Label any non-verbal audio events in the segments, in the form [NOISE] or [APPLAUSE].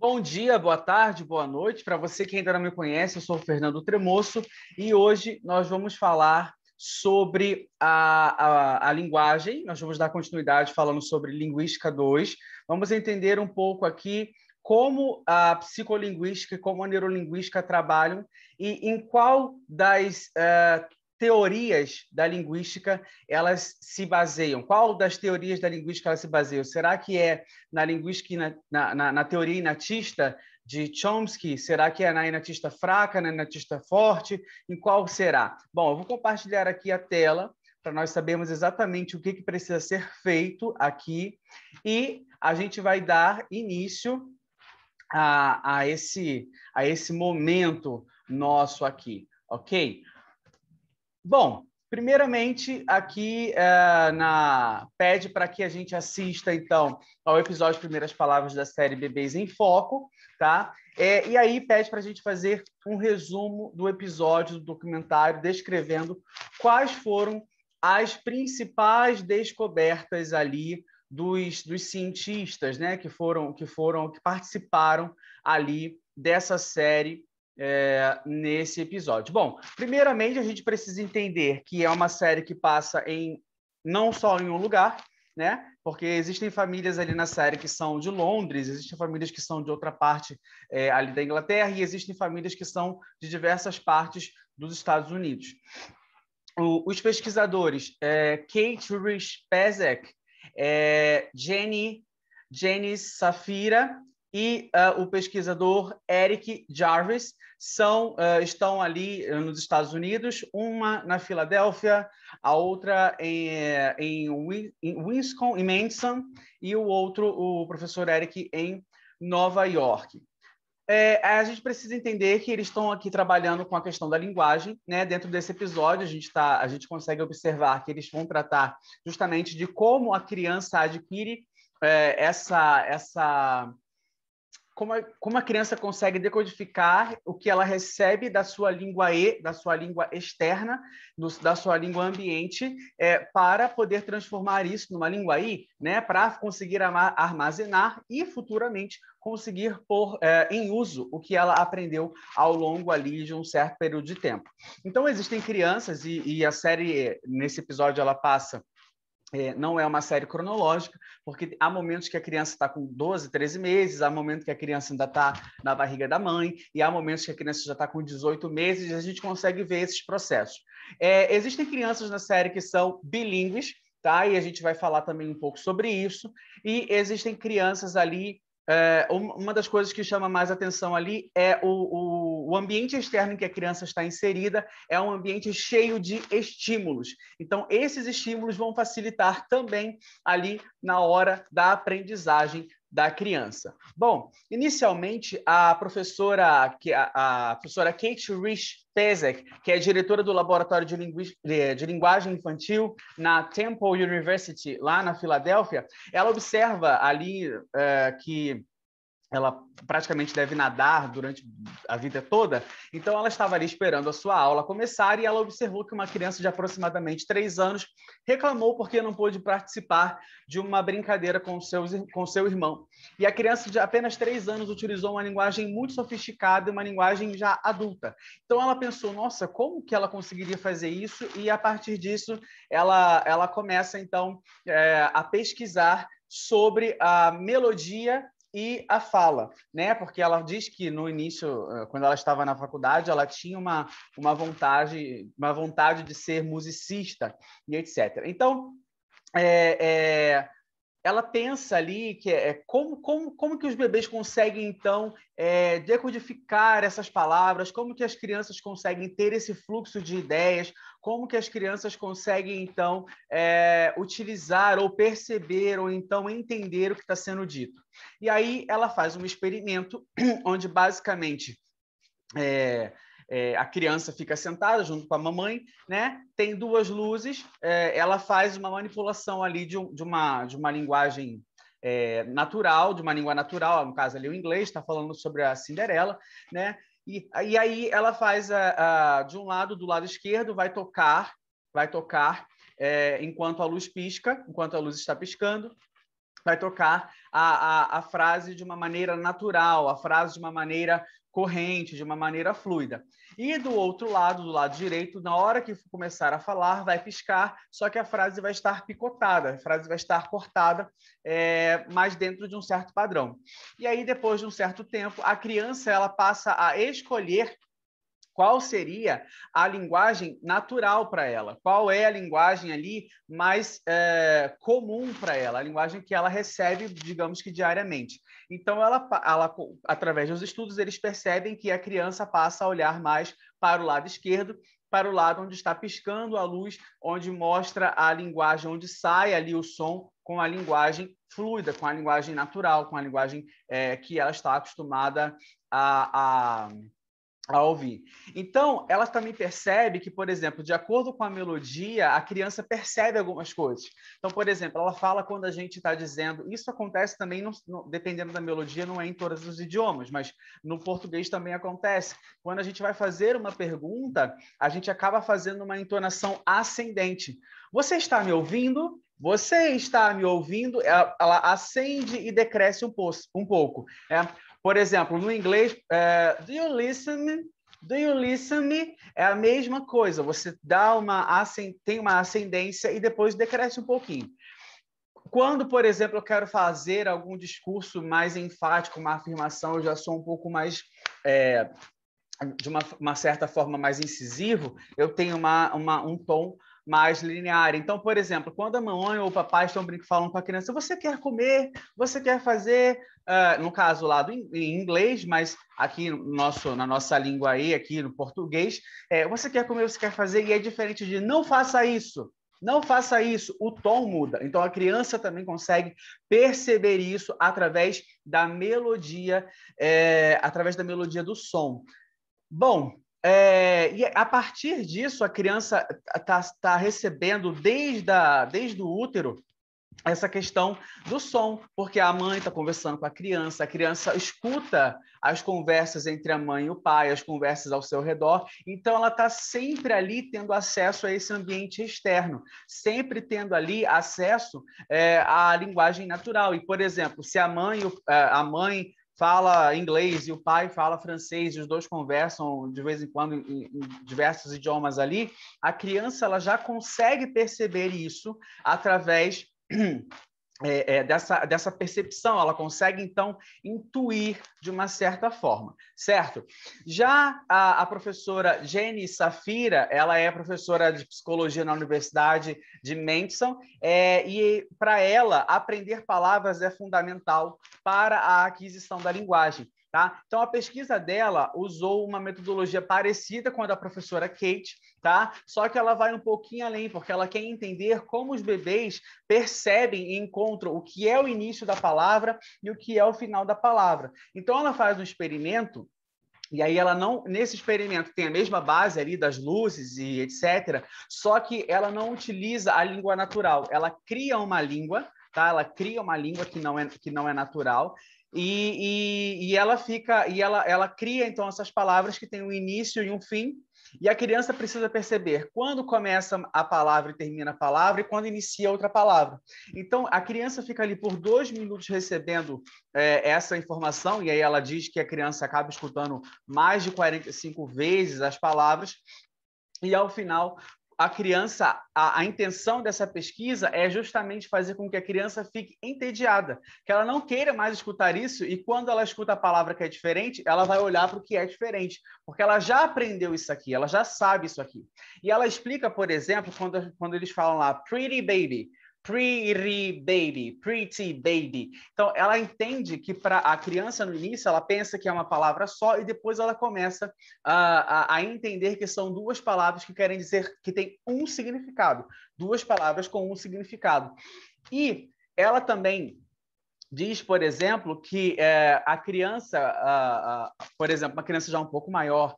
Bom dia, boa tarde, boa noite. Para você que ainda não me conhece, eu sou o Fernando Tremoço e hoje nós vamos falar sobre a, a, a, linguagem. Nós vamos dar continuidade falando sobre Linguística 2. Vamos entender um pouco aqui como a psicolinguística e como a neurolinguística trabalham e em qual das uh, teorias da linguística elas se baseiam? Qual das teorias da linguística elas se baseiam? Será que é na linguística, na, na, na teoria inatista de Chomsky? Será que é na inatista fraca, na inatista forte? Em qual será? Bom, eu vou compartilhar aqui a tela para nós sabermos exatamente o que, que precisa ser feito aqui e a gente vai dar início a, a, esse, a esse momento nosso aqui, ok? Bom, primeiramente aqui é, na pede para que a gente assista então ao episódio Primeiras Palavras da série Bebês em Foco, tá? É, e aí pede para a gente fazer um resumo do episódio do documentário descrevendo quais foram as principais descobertas ali dos, dos cientistas, né, que foram que foram que participaram ali dessa série é, nesse episódio. Bom, primeiramente a gente precisa entender que é uma série que passa em não só em um lugar, né? Porque existem famílias ali na série que são de Londres, existem famílias que são de outra parte é, ali da Inglaterra e existem famílias que são de diversas partes dos Estados Unidos. O, os pesquisadores é, Kate Rich Pezek, é, Jenny, Jenny Safira e uh, o pesquisador Eric Jarvis são, uh, estão ali eh, nos Estados Unidos, uma na Filadélfia, a outra em, eh, em, em Wisconsin, em Madison, e o outro, o professor Eric, em Nova York. É, a gente precisa entender que eles estão aqui trabalhando com a questão da linguagem, né? Dentro desse episódio, a gente, tá, a gente consegue observar que eles vão tratar justamente de como a criança adquire é, essa, essa como a, como a criança consegue decodificar o que ela recebe da sua língua e da sua língua externa, do, da sua língua ambiente, é, para poder transformar isso numa língua i, né, para conseguir armazenar e futuramente conseguir pôr é, em uso o que ela aprendeu ao longo ali de um certo período de tempo. Então existem crianças e, e a série nesse episódio ela passa é, não é uma série cronológica, porque há momentos que a criança está com 12, 13 meses, há momentos que a criança ainda está na barriga da mãe, e há momentos que a criança já está com 18 meses, e a gente consegue ver esses processos. É, existem crianças na série que são bilíngues, tá? E a gente vai falar também um pouco sobre isso. E existem crianças ali é, uma das coisas que chama mais atenção ali é o, o, o, ambiente externo em que a criança está inserida, é um ambiente cheio de estímulos. Então, esses estímulos vão facilitar também ali na hora da aprendizagem da criança. Bom, inicialmente a professora a, a professora Kate Rich Pezek, que é diretora do laboratório de, Lingu... Eh, de, linguagem infantil na Temple University lá na Filadélfia, ela observa ali uh, que ela praticamente deve nadar durante a vida toda. Então, ela estava ali esperando a sua aula começar e ela observou que uma criança de aproximadamente três anos reclamou porque não pôde participar de uma brincadeira com seu, com seu irmão. E a criança de apenas três anos utilizou uma linguagem muito sofisticada, uma linguagem já adulta. Então, ela pensou, nossa, como que ela conseguiria fazer isso? E, a partir disso, ela, ela começa, então, é, a pesquisar sobre a melodia e a fala, né? Porque ela diz que no início, eh, quando ela estava na faculdade, ela tinha uma, uma vontade, uma vontade de ser musicista e etc. Então, é, é ela pensa ali que é, é como, como, como que os bebês conseguem então é, decodificar essas palavras, como que as crianças conseguem ter esse fluxo de ideias, como que as crianças conseguem então é, utilizar ou perceber ou então entender o que está sendo dito. E aí ela faz um experimento [CLEARS THROAT] onde basicamente é, é, a criança fica sentada junto com a mamãe, né? Tem duas luzes, é, ela faz uma manipulação ali de, de uma, de uma linguagem é, natural, de uma língua natural, no caso ali o inglês, está falando sobre a Cinderela, né? E, e aí ela faz a, a, de um lado, do lado esquerdo, vai tocar, vai tocar é, enquanto a luz pisca, enquanto a luz está piscando, vai tocar a, a, a, frase de uma maneira natural, a frase de uma maneira corrente, de uma maneira fluida. E do outro lado, do lado direito, na hora que começar a falar, vai piscar, só que a frase vai estar picotada, a frase vai estar cortada, é, mas dentro de um certo padrão. E aí, depois de um certo tempo, a criança ela passa a escolher qual seria a linguagem natural para ela, qual é a linguagem ali mais é, comum para ela, a linguagem que ela recebe, digamos que diariamente. Então, ela, ela, através dos estudos, eles percebem que a criança passa a olhar mais para o lado esquerdo, para o lado onde está piscando a luz, onde mostra a linguagem, onde sai ali o som com a linguagem fluida, com a linguagem natural, com a linguagem é, que ela está acostumada a, a a ouvir. Então, ela também percebe que, por exemplo, de acordo com a melodia, a criança percebe algumas coisas. Então, por exemplo, ela fala quando a gente está dizendo. Isso acontece também, no, no, dependendo da melodia, não é em todos os idiomas, mas no português também acontece. Quando a gente vai fazer uma pergunta, a gente acaba fazendo uma entonação ascendente. Você está me ouvindo? Você está me ouvindo? Ela, ela acende e decresce um, po um pouco. É? Por exemplo, no inglês, é, do you listen me? Do you listen me? É a mesma coisa. Você dá uma tem uma ascendência e depois decresce um pouquinho. Quando, por exemplo, eu quero fazer algum discurso mais enfático, uma afirmação, eu já sou um pouco mais é, de uma, uma, certa forma mais incisivo, eu tenho uma, uma, um tom mais linear. Então, por exemplo, quando a mamãe ou o papai estão brincando, falam com a criança, você quer comer, você quer fazer, uh, no caso lá do in em inglês, mas aqui no nosso, na nossa língua aí, aqui no português, é, você quer comer, você quer fazer, e é diferente de não faça isso, não faça isso, o tom muda. Então a criança também consegue perceber isso através da melodia, é, através da melodia do som. Bom, é, e a partir disso, a criança está tá recebendo desde, a, desde o útero essa questão do som, porque a mãe está conversando com a criança, a criança escuta as conversas entre a mãe e o pai, as conversas ao seu redor, então ela está sempre ali tendo acesso a esse ambiente externo, sempre tendo ali acesso é, à linguagem natural. E, por exemplo, se a mãe, é, a mãe fala inglês e o pai fala francês e os dois conversam de vez em quando em, em, diversos idiomas ali, a criança ela já consegue perceber isso através é, é, dessa, dessa percepção, ela consegue então intuir de uma certa forma, certo? Já a, a, professora Jenny Safira, ela é professora de psicologia na Universidade de Mendeson é, e para ela, aprender palavras é fundamental para a aquisição da linguagem. Tá? Então, a pesquisa dela usou uma metodologia parecida com a da professora Kate, tá? só que ela vai um pouquinho além, porque ela quer entender como os bebês percebem e encontram o que é o início da palavra e o que é o final da palavra. Então, ela faz um experimento e aí ela não, nesse experimento tem a mesma base ali das luzes e etc, só que ela não utiliza a língua natural. Ela cria uma língua, tá? Ela cria uma língua que não é que não é natural e, e, e, ela fica e ela, ela cria então essas palavras que têm um início e um fim e a criança precisa perceber quando começa a palavra e termina a palavra e quando inicia outra palavra. Então a criança fica ali por dois minutos recebendo é, essa informação e aí ela diz que a criança acaba escutando mais de 45 vezes as palavras e ao final a criança, a, a, intenção dessa pesquisa é justamente fazer com que a criança fique entediada, que ela não queira mais escutar isso e quando ela escuta a palavra que é diferente, ela vai olhar para o que é diferente, porque ela já aprendeu isso aqui, ela já sabe isso aqui. E ela explica, por exemplo, quando, quando eles falam lá, pretty baby, Pretty baby, pretty baby. Então, ela entende que para a criança no início ela pensa que é uma palavra só e depois ela começa a, a, a entender que são duas palavras que querem dizer que tem um significado, duas palavras com um significado. E ela também diz, por exemplo, que é, a criança, a, a, por exemplo, uma criança já um pouco maior,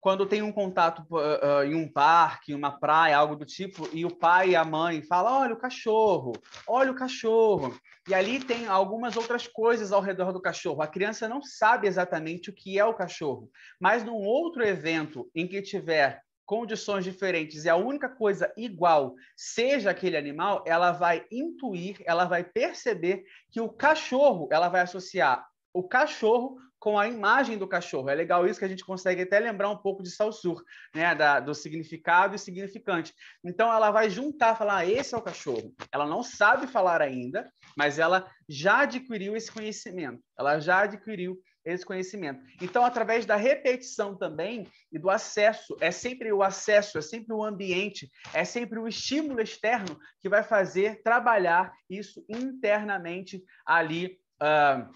quando tem um contato uh, uh, em um parque, uma praia, algo do tipo, e o pai e a mãe falam: olha o cachorro, olha o cachorro. E ali tem algumas outras coisas ao redor do cachorro. A criança não sabe exatamente o que é o cachorro, mas num outro evento em que tiver condições diferentes e a única coisa igual seja aquele animal, ela vai intuir, ela vai perceber que o cachorro, ela vai associar o cachorro com a imagem do cachorro. É legal isso que a gente consegue até lembrar um pouco de Salsur, né? Da, do significado e significante. Então, ela vai juntar, falar, ah, esse é o cachorro. Ela não sabe falar ainda, mas ela já adquiriu esse conhecimento. Ela já adquiriu esse conhecimento. Então, através da repetição também e do acesso, é sempre o acesso, é sempre o ambiente, é sempre o estímulo externo que vai fazer trabalhar isso internamente ali. Uh,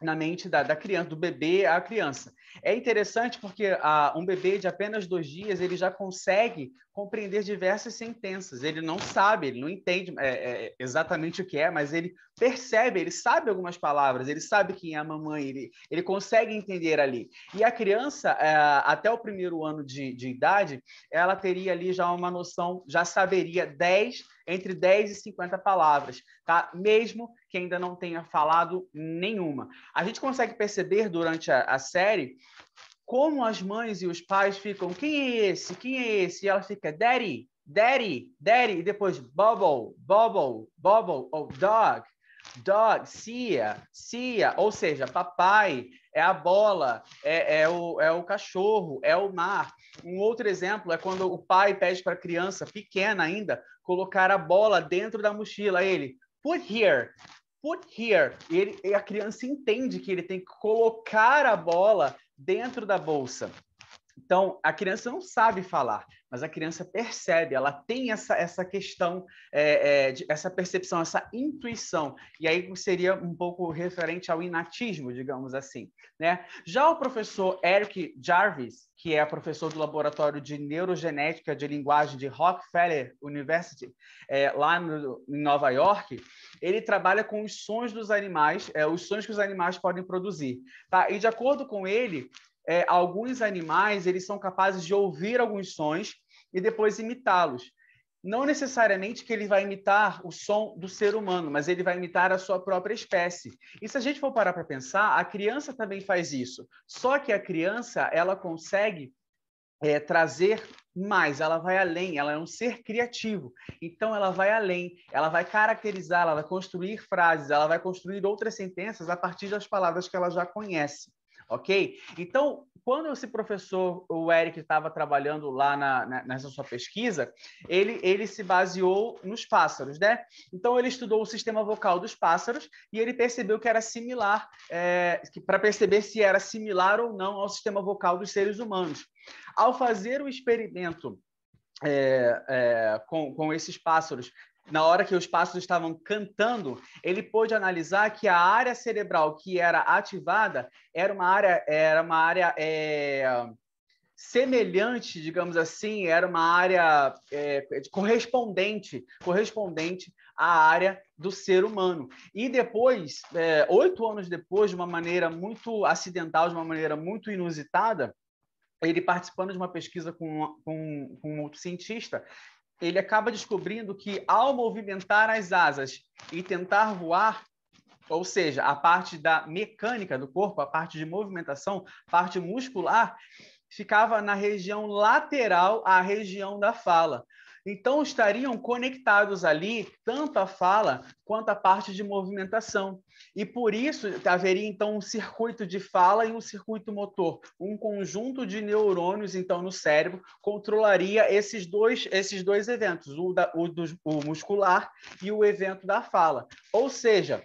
na mente da, da criança, do bebê à criança. É interessante porque ah, um bebê de apenas dois dias ele já consegue compreender diversas sentenças. Ele não sabe, ele não entende é, é, exatamente o que é, mas ele percebe, ele sabe algumas palavras, ele sabe quem é a mamãe, ele, ele consegue entender ali. E a criança, é, até o primeiro ano de, de idade, ela teria ali já uma noção, já saberia 10 entre 10 e 50 palavras, tá? Mesmo que ainda não tenha falado nenhuma. A gente consegue perceber durante a, a série como as mães e os pais ficam, quem é esse? Quem é esse? E ela fica, daddy, daddy, daddy, e depois bubble, bubble, bubble, ou oh, dog, dog, Sia, Sia. ou seja, papai, é a bola, é, é, o, é o cachorro, é o mar. Um outro exemplo é quando o pai pede para a criança, pequena ainda, colocar a bola dentro da mochila. Ele, put here, put here. E, ele, e a criança entende que ele tem que colocar a bola dentro da bolsa então, a criança não sabe falar, mas a criança percebe, ela tem essa, essa questão, é, é, de, essa percepção, essa intuição. E aí seria um pouco referente ao inatismo, digamos assim. Né? Já o professor Eric Jarvis, que é professor do Laboratório de Neurogenética de Linguagem de Rockefeller University, é, lá no, em Nova York, ele trabalha com os sons dos animais, é, os sons que os animais podem produzir. Tá? E de acordo com ele, é, alguns animais eles são capazes de ouvir alguns sons e depois imitá-los. Não necessariamente que ele vai imitar o som do ser humano, mas ele vai imitar a sua própria espécie. E se a gente for parar para pensar, a criança também faz isso. Só que a criança ela consegue é, trazer mais, ela vai além, ela é um ser criativo. Então, ela vai além, ela vai caracterizar, ela vai construir frases, ela vai construir outras sentenças a partir das palavras que ela já conhece ok? Então, quando esse professor, o Eric, estava trabalhando lá na, nessa sua pesquisa, ele, ele se baseou nos pássaros, né? Então, ele estudou o sistema vocal dos pássaros e ele percebeu que era similar, é, eh, para perceber se era similar ou não ao sistema vocal dos seres humanos. Ao fazer o experimento é, é, com, com esses pássaros na hora que os pássaros estavam cantando, ele pôde analisar que a área cerebral que era ativada era uma área, era uma área é, semelhante, digamos assim, era uma área é, correspondente, correspondente à área do ser humano. E depois, é, oito anos depois, de uma maneira muito acidental, de uma maneira muito inusitada, ele participando de uma pesquisa com, com, com um outro cientista, ele acaba descobrindo que ao movimentar as asas e tentar voar, ou seja, a parte da mecânica do corpo, a parte de movimentação, parte muscular, ficava na região lateral à região da fala. Então, estariam conectados ali tanto a fala quanto a parte de movimentação. E por isso haveria então um circuito de fala e um circuito motor. Um conjunto de neurônios, então, no cérebro, controlaria esses dois, esses dois eventos, o, da, o, do, o muscular e o evento da fala. Ou seja,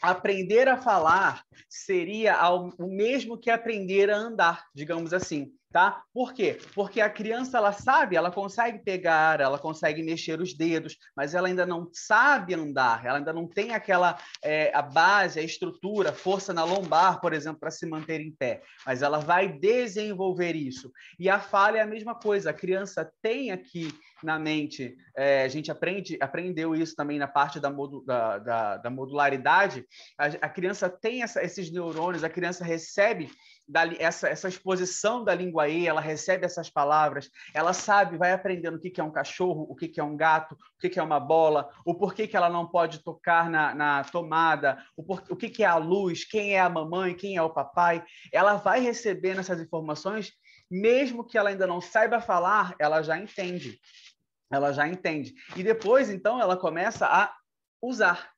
aprender a falar seria o mesmo que aprender a andar, digamos assim tá? Por quê? Porque a criança ela sabe, ela consegue pegar, ela consegue mexer os dedos, mas ela ainda não sabe andar, ela ainda não tem aquela é, a base, a estrutura, força na lombar, por exemplo, para se manter em pé. Mas ela vai desenvolver isso. E a falha é a mesma coisa. A criança tem aqui na mente. É, a gente aprende, aprendeu isso também na parte da, modu, da, da, da, modularidade. A, a criança tem essa, esses neurônios, a criança recebe da, essa, essa exposição da língua E, ela recebe essas palavras, ela sabe, vai aprendendo o que, que é um cachorro, o que, que é um gato, o que, que é uma bola, o porquê que ela não pode tocar na, na tomada, o, por, o que, que é a luz, quem é a mamãe, quem é o papai. Ela vai recebendo essas informações, mesmo que ela ainda não saiba falar, ela já entende ela já entende. E depois, então, ela começa a usar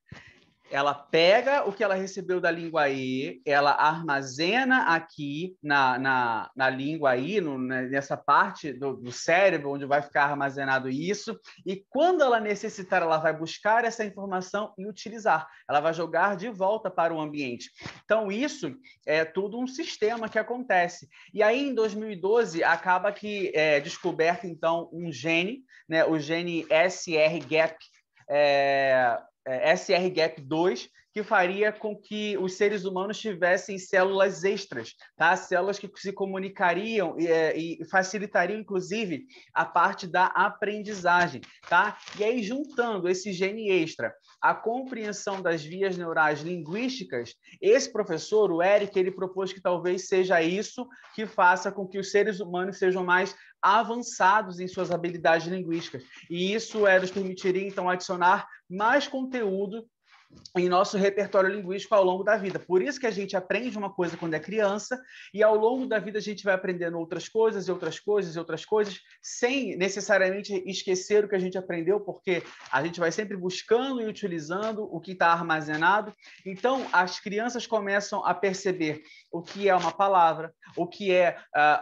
ela pega o que ela recebeu da língua E, ela armazena aqui na, na, na língua I, no, né, nessa parte do, do, cérebro onde vai ficar armazenado isso, e quando ela necessitar, ela vai buscar essa informação e utilizar. Ela vai jogar de volta para o ambiente. Então, isso é tudo um sistema que acontece. E aí, em 2012, acaba que é descoberto, então, um gene, né, o gene SR-GAP, é, é, SR Gap 2, que faria com que os seres humanos tivessem células extras, tá? Células que se comunicariam e, é, e facilitariam, inclusive, a parte da aprendizagem, tá? E aí, juntando esse gene extra à compreensão das vias neurais linguísticas, esse professor, o Eric, ele propôs que talvez seja isso que faça com que os seres humanos sejam mais avançados em suas habilidades linguísticas. E isso é, nos permitiria, então, adicionar mais conteúdo em nosso repertório linguístico ao longo da vida. Por isso que a gente aprende uma coisa quando é criança e ao longo da vida a gente vai aprendendo outras coisas, e outras coisas, e outras coisas, sem necessariamente esquecer o que a gente aprendeu, porque a gente vai sempre buscando e utilizando o que está armazenado. Então, as crianças começam a perceber o que é uma palavra, o que é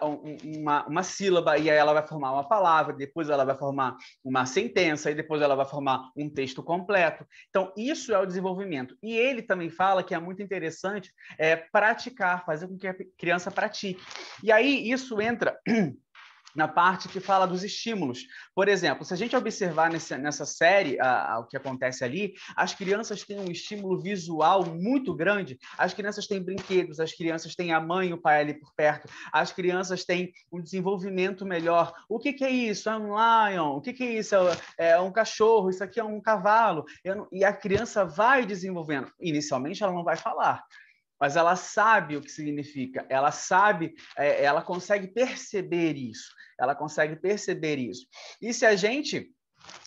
uh, uma, uma sílaba, e aí ela vai formar uma palavra, depois ela vai formar uma sentença, e depois ela vai formar um texto completo. Então, isso é o desenvolvimento desenvolvimento. E ele também fala que é muito interessante é, praticar, fazer com que a criança pratique. E aí isso entra [CLEARS THROAT] na parte que fala dos estímulos. Por exemplo, se a gente observar nessa, nessa série a, a, o que acontece ali, as crianças têm um estímulo visual muito grande. As crianças têm brinquedos, as crianças têm a mãe e o pai ali por perto, as crianças têm um desenvolvimento melhor. O que, que é isso? É um lion? O que, que é isso? É, é um cachorro? Isso aqui é um cavalo? Não... E a criança vai desenvolvendo. Inicialmente, ela não vai falar mas ela sabe o que significa, ela sabe, é, ela consegue perceber isso, ela consegue perceber isso. E se a gente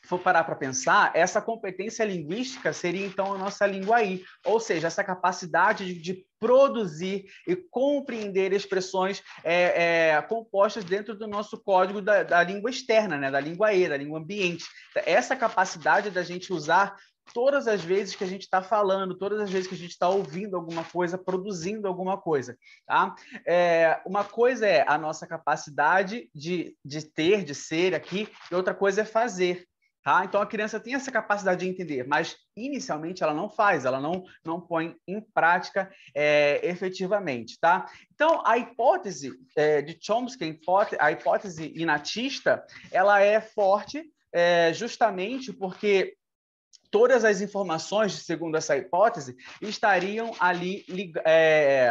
for parar para pensar, essa competência linguística seria então a nossa língua aí, ou seja, essa capacidade de, de produzir e compreender expressões é, é, compostas dentro do nosso código da, da língua externa, né? da língua E, da língua ambiente. Essa capacidade da gente usar todas as vezes que a gente está falando, todas as vezes que a gente está ouvindo alguma coisa, produzindo alguma coisa. Tá? É, uma coisa é a nossa capacidade de, de ter, de ser aqui, e outra coisa é fazer. Tá? Então a criança tem essa capacidade de entender, mas inicialmente ela não faz, ela não, não põe em prática é, efetivamente. Tá? Então a hipótese é, de Chomsky, a hipótese inatista, ela é forte é, justamente porque todas as informações, segundo essa hipótese, estariam ali é,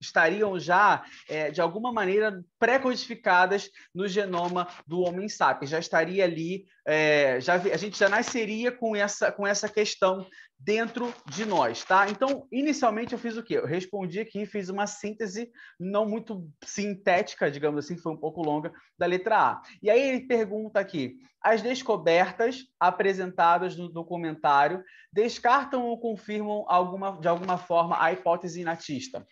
estariam já, é, de alguma maneira, pré-codificadas no genoma do homem sapiens. Já estaria ali, é, já, a gente já nasceria com essa, com essa questão dentro de nós, tá? Então, inicialmente eu fiz o quê? Eu respondi aqui, fiz uma síntese não muito sintética, digamos assim, foi um pouco longa, da letra A. E aí ele pergunta aqui: as descobertas apresentadas no documentário descartam ou confirmam alguma, de alguma forma a hipótese inatista?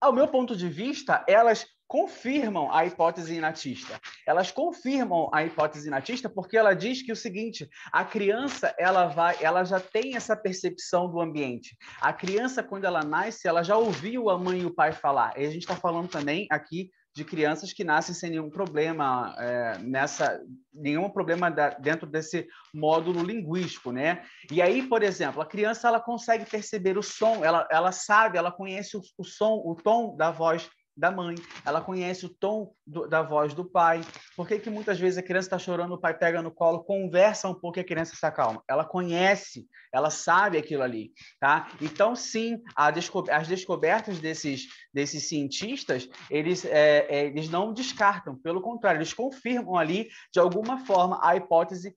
Ao meu ponto de vista, elas confirmam a hipótese inatista. Elas confirmam a hipótese inatista porque ela diz que o seguinte, a criança, ela vai, ela já tem essa percepção do ambiente. A criança quando ela nasce, ela já ouviu a mãe e o pai falar. E a gente está falando também aqui de crianças que nascem sem nenhum problema é, nessa nenhum problema da, dentro desse módulo linguístico, né? E aí, por exemplo, a criança ela consegue perceber o som, ela, ela sabe, ela conhece o, o som, o tom da voz da mãe, ela conhece o tom do, da voz do pai. Por que, que muitas vezes a criança está chorando, o pai pega no colo, conversa um pouco e a criança se acalma. Ela conhece, ela sabe aquilo ali, tá? Então, sim, desco as descobertas desses, desses cientistas, eles, é, é, eles não descartam, pelo contrário, eles confirmam ali, de alguma forma, a hipótese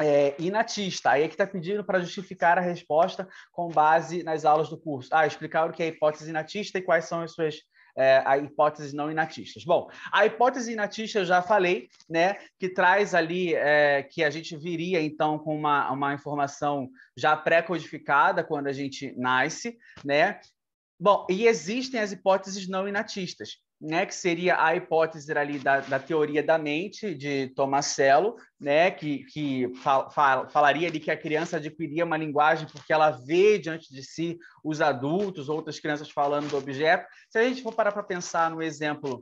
é, inatista. Aí é que está pedindo para justificar a resposta com base nas aulas do curso. Ah, explicar o que é a hipótese inatista e quais são as suas é, a hipótese não inatistas. Bom, a hipótese inatista eu já falei, né, que traz ali é, que a gente viria então com uma, uma informação já pré-codificada quando a gente nasce, né? Bom, e existem as hipóteses não inatistas, né, que seria a hipótese ali da, da teoria da mente de Tomasello, né, que, que fal, fal, falaria ali que a criança adquiria uma linguagem porque ela vê diante de si os adultos, outras crianças falando do objeto. Se a gente for parar para pensar no exemplo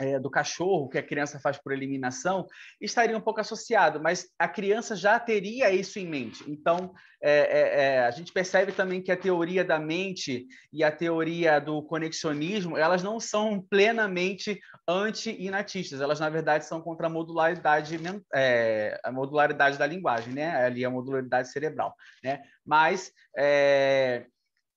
é, do cachorro, que a criança faz por eliminação, estaria um pouco associado, mas a criança já teria isso em mente. Então, é, é, é, a gente percebe também que a teoria da mente e a teoria do conexionismo, elas não são plenamente anti-inatistas, elas, na verdade, são contra a modularidade, é, a modularidade da linguagem, né? ali a modularidade cerebral. Né? Mas é,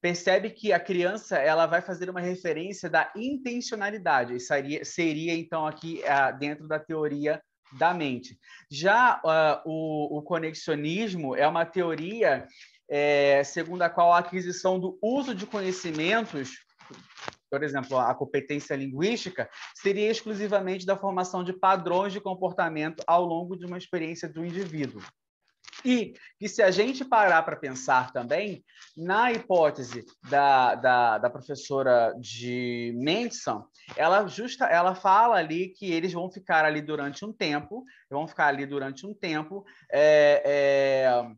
percebe que a criança ela vai fazer uma referência da intencionalidade. Seria, seria então aqui dentro da teoria da mente. Já uh, o, o, conexionismo é uma teoria é, segundo a qual a aquisição do uso de conhecimentos, por exemplo, a competência linguística, seria exclusivamente da formação de padrões de comportamento ao longo de uma experiência do indivíduo. E que se a gente parar para pensar também na hipótese da, da, da, professora de Mendelssohn, ela justa, ela fala ali que eles vão ficar ali durante um tempo, vão ficar ali durante um tempo é, é,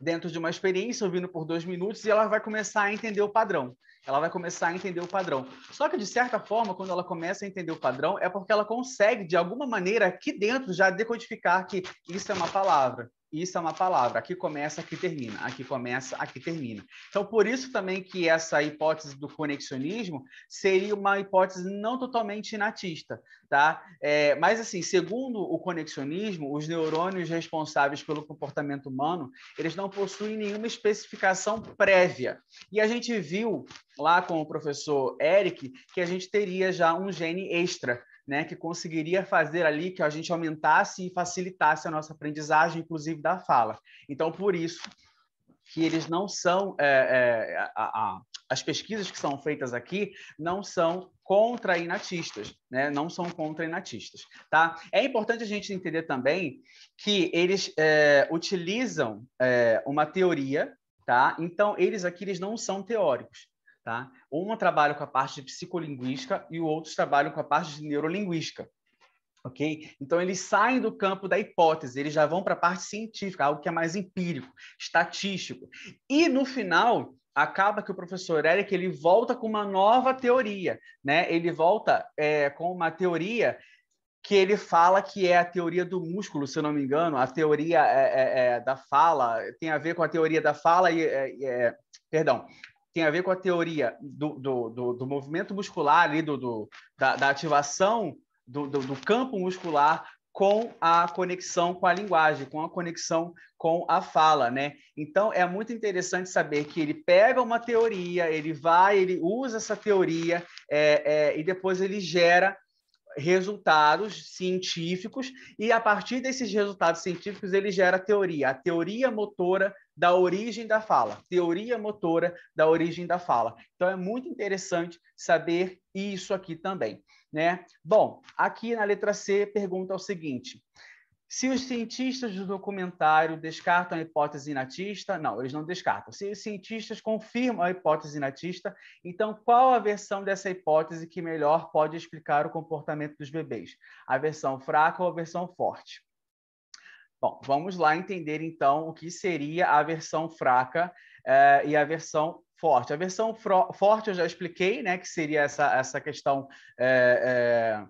dentro de uma experiência, ouvindo por dois minutos, e ela vai começar a entender o padrão ela vai começar a entender o padrão. Só que, de certa forma, quando ela começa a entender o padrão, é porque ela consegue, de alguma maneira, aqui dentro, já decodificar que isso é uma palavra, isso é uma palavra. Aqui começa, aqui termina. Aqui começa, aqui termina. Então, por isso também que essa hipótese do conexionismo seria uma hipótese não totalmente natista, tá? É, mas, assim, segundo o conexionismo, os neurônios responsáveis pelo comportamento humano, eles não possuem nenhuma especificação prévia. E a gente viu lá com o professor Eric que a gente teria já um gene extra, né, que conseguiria fazer ali que a gente aumentasse e facilitasse a nossa aprendizagem, inclusive da fala. Então, por isso que eles não são é, é, a, a, as pesquisas que são feitas aqui não são contra inatistas, né? Não são contra inatistas, tá? É importante a gente entender também que eles é, utilizam é, uma teoria, tá? Então eles aqui eles não são teóricos, Tá? Um trabalha com a parte de psicolinguística e o outro trabalha com a parte de neurolinguística. Ok? Então, eles saem do campo da hipótese, eles já vão para a parte científica, algo que é mais empírico, estatístico. E, no final, acaba que o professor Eric ele volta com uma nova teoria, né? Ele volta é, com uma teoria que ele fala que é a teoria do músculo, se eu não me engano, a teoria é, é, é da fala tem a ver com a teoria da fala e é, é, perdão, tem a ver com a teoria do, do, do, do movimento muscular ali, do, do da, da, ativação do, do campo muscular com a conexão com a linguagem, com a conexão com a fala, né? Então é muito interessante saber que ele pega uma teoria, ele vai, ele usa essa teoria é, é, e depois ele gera resultados científicos e a partir desses resultados científicos ele gera teoria, a teoria motora da origem da fala, teoria motora da origem da fala. Então é muito interessante saber isso aqui também, né? Bom, aqui na letra C pergunta o seguinte: se os cientistas do documentário descartam a hipótese natista, não, eles não descartam. Se os cientistas confirmam a hipótese natista, então qual a versão dessa hipótese que melhor pode explicar o comportamento dos bebês? A versão fraca ou a versão forte? Bom, vamos lá entender então o que seria a versão fraca eh, e a versão forte. A versão forte eu já expliquei, né, que seria essa, essa questão. Eh, eh,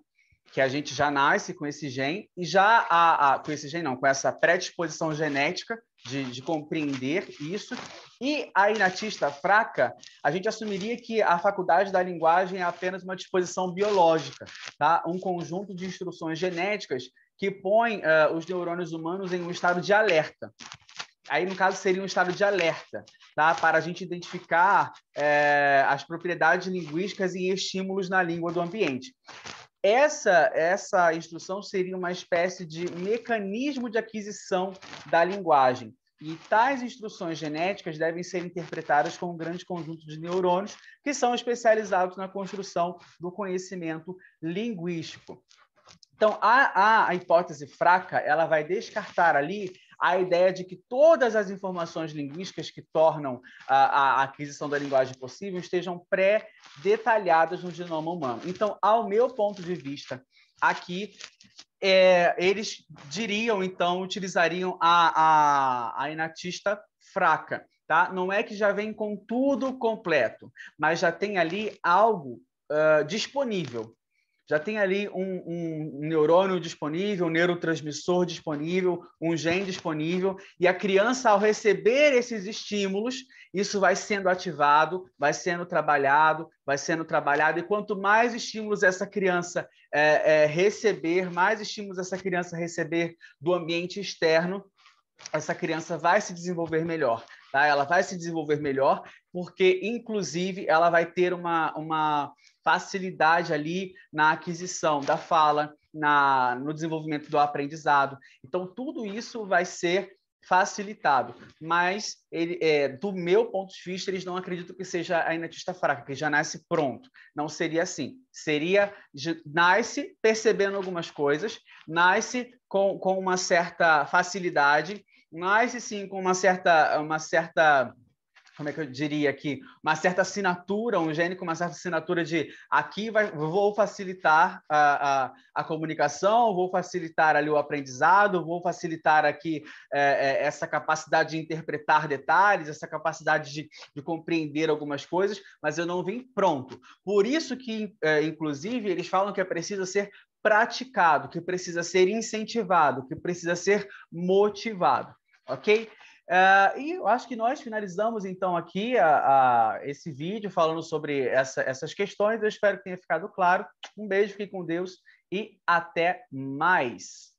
que a gente já nasce com esse gene e já a, a, com esse gene não, com essa predisposição genética de, de, compreender isso. E a inatista fraca, a gente assumiria que a faculdade da linguagem é apenas uma disposição biológica, tá? um conjunto de instruções genéticas que põe uh, os neurônios humanos em um estado de alerta. Aí, no caso, seria um estado de alerta, tá? para a gente identificar eh, as propriedades linguísticas e estímulos na língua do ambiente essa, essa instrução seria uma espécie de mecanismo de aquisição da linguagem. E tais instruções genéticas devem ser interpretadas como um grande conjunto de neurônios que são especializados na construção do conhecimento linguístico. Então, a, a, a hipótese fraca, ela vai descartar ali a ideia de que todas as informações linguísticas que tornam a, a aquisição da linguagem possível estejam pré-detalhadas no genoma humano. Então, ao meu ponto de vista, aqui é, eles diriam, então, utilizariam a, a, a inatista fraca. Tá? Não é que já vem com tudo completo, mas já tem ali algo uh, disponível, já tem ali um, um, neurônio disponível, um neurotransmissor disponível, um gene disponível, e a criança, ao receber esses estímulos, isso vai sendo ativado, vai sendo trabalhado, vai sendo trabalhado, e quanto mais estímulos essa criança é, é, receber, mais estímulos essa criança receber do ambiente externo, essa criança vai se desenvolver melhor. Tá? Ela vai se desenvolver melhor, porque, inclusive, ela vai ter uma. uma facilidade ali na aquisição da fala, na, no desenvolvimento do aprendizado. Então, tudo isso vai ser facilitado, mas ele, é, do meu ponto de vista, eles não acreditam que seja a inatista fraca, que já nasce pronto. Não seria assim. Seria, nasce percebendo algumas coisas, nasce com, com uma certa facilidade, nasce sim com uma certa, uma certa como é que eu diria aqui, uma certa assinatura, um gênico, com uma certa assinatura de aqui vai, vou facilitar a, a, a, comunicação, vou facilitar ali o aprendizado, vou facilitar aqui é, é, essa capacidade de interpretar detalhes, essa capacidade de, de, compreender algumas coisas, mas eu não vim pronto. Por isso que, é, inclusive, eles falam que é preciso ser praticado, que precisa ser incentivado, que precisa ser motivado, ok? Uh, e eu acho que nós finalizamos então aqui a, a esse vídeo falando sobre essa, essas questões. Eu espero que tenha ficado claro. Um beijo, fique com Deus e até mais.